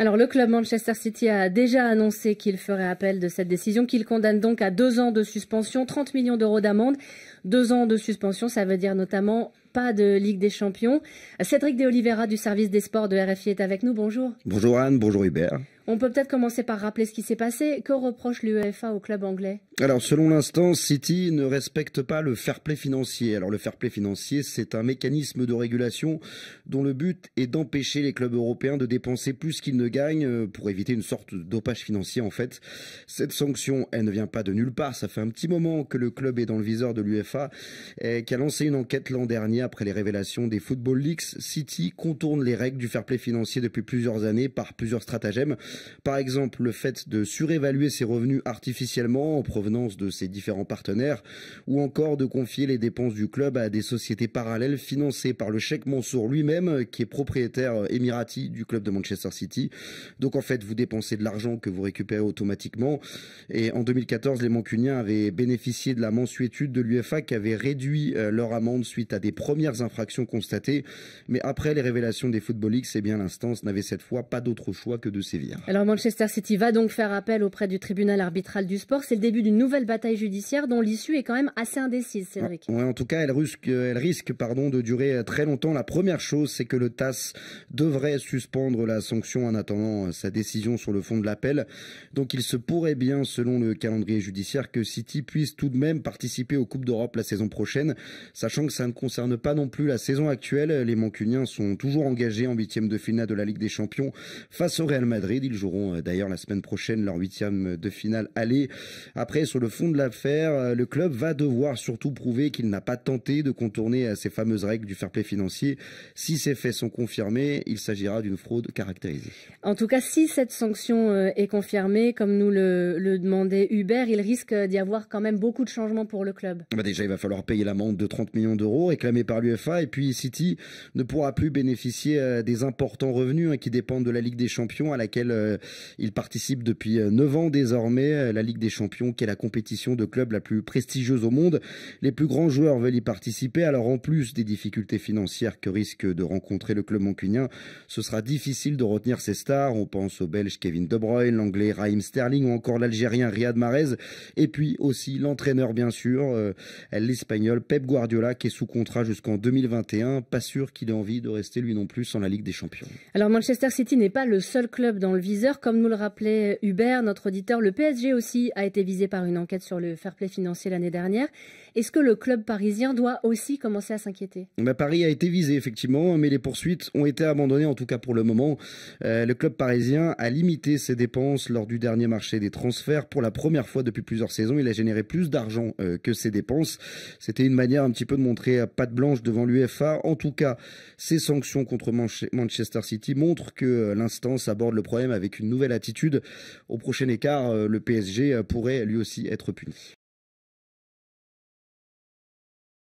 Alors le club Manchester City a déjà annoncé qu'il ferait appel de cette décision, qu'il condamne donc à deux ans de suspension, 30 millions d'euros d'amende. Deux ans de suspension, ça veut dire notamment pas de Ligue des Champions. Cédric De Oliveira du service des sports de RFI est avec nous. Bonjour. Bonjour Anne, bonjour Hubert. On peut peut-être commencer par rappeler ce qui s'est passé. Que reproche l'UEFA au club anglais Alors, selon l'instant, City ne respecte pas le fair play financier. Alors, le fair play financier, c'est un mécanisme de régulation dont le but est d'empêcher les clubs européens de dépenser plus qu'ils ne gagnent euh, pour éviter une sorte de dopage financier, en fait. Cette sanction, elle ne vient pas de nulle part. Ça fait un petit moment que le club est dans le viseur de l'UEFA, qui a lancé une enquête l'an dernier après les révélations des Football Leaks, City contourne les règles du fair play financier depuis plusieurs années par plusieurs stratagèmes. Par exemple, le fait de surévaluer ses revenus artificiellement en provenance de ses différents partenaires ou encore de confier les dépenses du club à des sociétés parallèles financées par le chèque Mansour lui-même qui est propriétaire émirati du club de Manchester City. Donc en fait, vous dépensez de l'argent que vous récupérez automatiquement et en 2014, les Mancuniens avaient bénéficié de la mensuétude de l'UFA qui avait réduit euh, leur amende suite à des problèmes premières infractions constatées. Mais après les révélations des Football c'est bien l'instance n'avait cette fois pas d'autre choix que de sévir. Alors Manchester City va donc faire appel auprès du tribunal arbitral du sport. C'est le début d'une nouvelle bataille judiciaire dont l'issue est quand même assez indécise, Cédric. Ouais, en tout cas, elle risque, elle risque pardon, de durer très longtemps. La première chose, c'est que le TAS devrait suspendre la sanction en attendant euh, sa décision sur le fond de l'appel. Donc il se pourrait bien, selon le calendrier judiciaire, que City puisse tout de même participer aux Coupes d'Europe la saison prochaine, sachant que ça ne concerne pas non plus la saison actuelle. Les Mancuniens sont toujours engagés en huitième de finale de la Ligue des Champions face au Real Madrid. Ils joueront euh, d'ailleurs la semaine prochaine leur huitième de finale aller. Après, sur le fond de l'affaire, euh, le club va devoir surtout prouver qu'il n'a pas tenté de contourner euh, ces fameuses règles du fair play financier. Si ces faits sont confirmés, il s'agira d'une fraude caractérisée. En tout cas, si cette sanction est confirmée, comme nous le, demandait Hubert, il risque d'y avoir quand même beaucoup de changements pour le club. Bah, déjà, il va falloir payer l'amende de 30 millions d'euros réclamée par l'UFA. Et puis City ne pourra plus bénéficier euh, des importants revenus hein, qui dépendent de la Ligue des Champions à laquelle euh, il participe depuis 9 euh, ans désormais. La Ligue des Champions qui est la compétition de clubs la plus prestigieuse au monde. Les plus grands joueurs veulent y participer. Alors en plus des difficultés financières que risque de rencontrer le club mancunien, ce sera difficile de retenir ses stars. On pense au Belge Kevin De Bruyne, l'Anglais Raheem Sterling ou encore l'Algérien Riyad Mahrez. Et puis aussi l'entraîneur bien sûr, l'Espagnol Pep Guardiola qui est sous contrat jusqu'en 2021. Pas sûr qu'il ait envie de rester lui non plus en la Ligue des Champions. Alors Manchester City n'est pas le seul club dans le viseur. Comme nous le rappelait Hubert, notre auditeur, le PSG aussi a été visé par une enquête sur le fair play financier l'année dernière. Est-ce que le club parisien doit aussi commencer à s'inquiéter bah, Paris a été visé effectivement, mais les poursuites ont été abandonnées en tout cas pour le moment. Euh, le club parisien a limité ses dépenses lors du dernier marché des transferts. Pour la première fois depuis plusieurs saisons, il a généré plus d'argent euh, que ses dépenses. C'était une manière un petit peu de montrer pas de blanc devant l'UFA. En tout cas, ces sanctions contre Manchester City montrent que euh, l'instance aborde le problème avec une nouvelle attitude. Au prochain écart, euh, le PSG euh, pourrait lui aussi être puni.